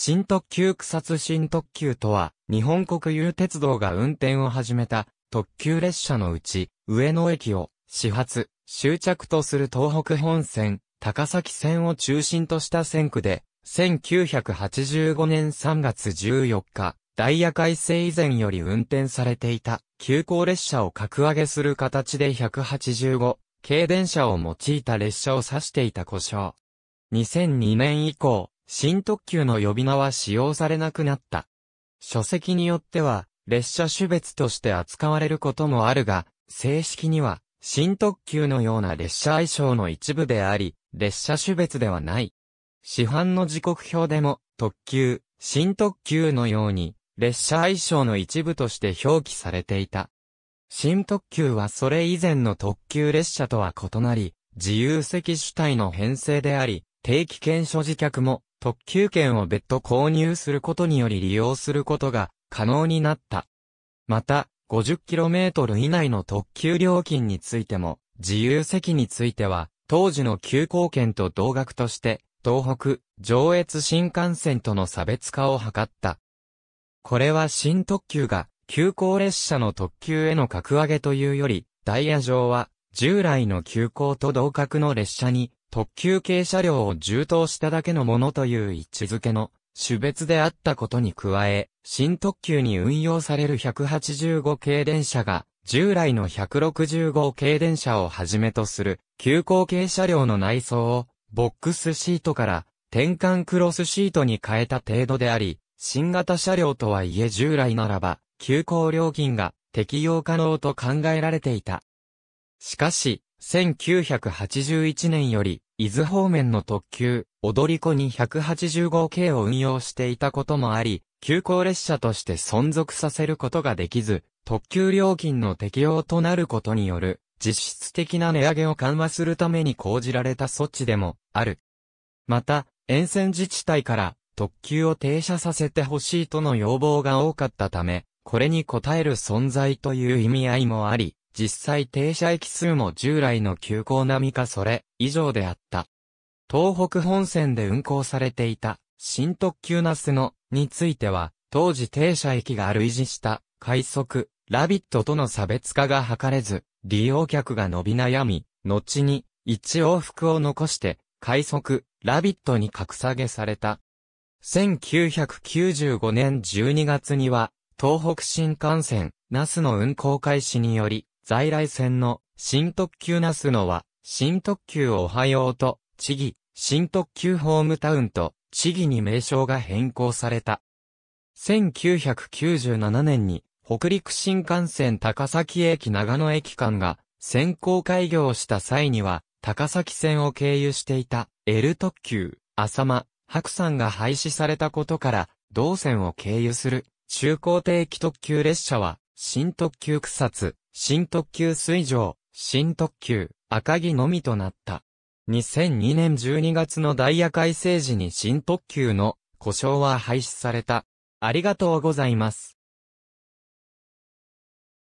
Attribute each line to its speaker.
Speaker 1: 新特急草津新特急とは、日本国有鉄道が運転を始めた特急列車のうち、上野駅を始発、終着とする東北本線、高崎線を中心とした線区で、1985年3月14日、ダイヤ改正以前より運転されていた、急行列車を格上げする形で185、軽電車を用いた列車を指していた故障。2002年以降、新特急の呼び名は使用されなくなった。書籍によっては、列車種別として扱われることもあるが、正式には、新特急のような列車愛称の一部であり、列車種別ではない。市販の時刻表でも、特急、新特急のように、列車愛称の一部として表記されていた。新特急はそれ以前の特急列車とは異なり、自由席主体の編成であり、定期券所持客も特急券を別途購入することにより利用することが可能になった。また、50km 以内の特急料金についても、自由席については、当時の急行券と同額として、東北、上越新幹線との差別化を図った。これは新特急が、急行列車の特急への格上げというより、ダイヤ上は、従来の急行と同格の列車に特急系車両を充当しただけのものという位置づけの種別であったことに加え、新特急に運用される185系電車が、従来の165系電車をはじめとする、急行系車両の内装を、ボックスシートから転換クロスシートに変えた程度であり、新型車両とはいえ従来ならば、急行料金が適用可能と考えられていた。しかし、1981年より、伊豆方面の特急、踊り子に8 5系を運用していたこともあり、急行列車として存続させることができず、特急料金の適用となることによる、実質的な値上げを緩和するために講じられた措置でもある。また、沿線自治体から特急を停車させてほしいとの要望が多かったため、これに応える存在という意味合いもあり、実際停車駅数も従来の急行並みかそれ以上であった。東北本線で運行されていた新特急ナスのについては、当時停車駅が類似した快速、ラビットとの差別化が図れず、利用客が伸び悩み、後に一往復を残して快速、ラビットに格下げされた。1995年12月には、東北新幹線、ナスの運行開始により、在来線の新特急ナスノは、新特急おはようと、ちぎ、新特急ホームタウンと、ちぎに名称が変更された。1997年に、北陸新幹線高崎駅長野駅間が、先行開業した際には、高崎線を経由していた、L 特急、浅間、白山が廃止されたことから、同線を経由する、中高定期特急列車は、新特急草津、新特急水上、新特急、赤木のみとなった。2002年12月のダイヤ改正時に新特急の故障は廃止された。ありがとうございます。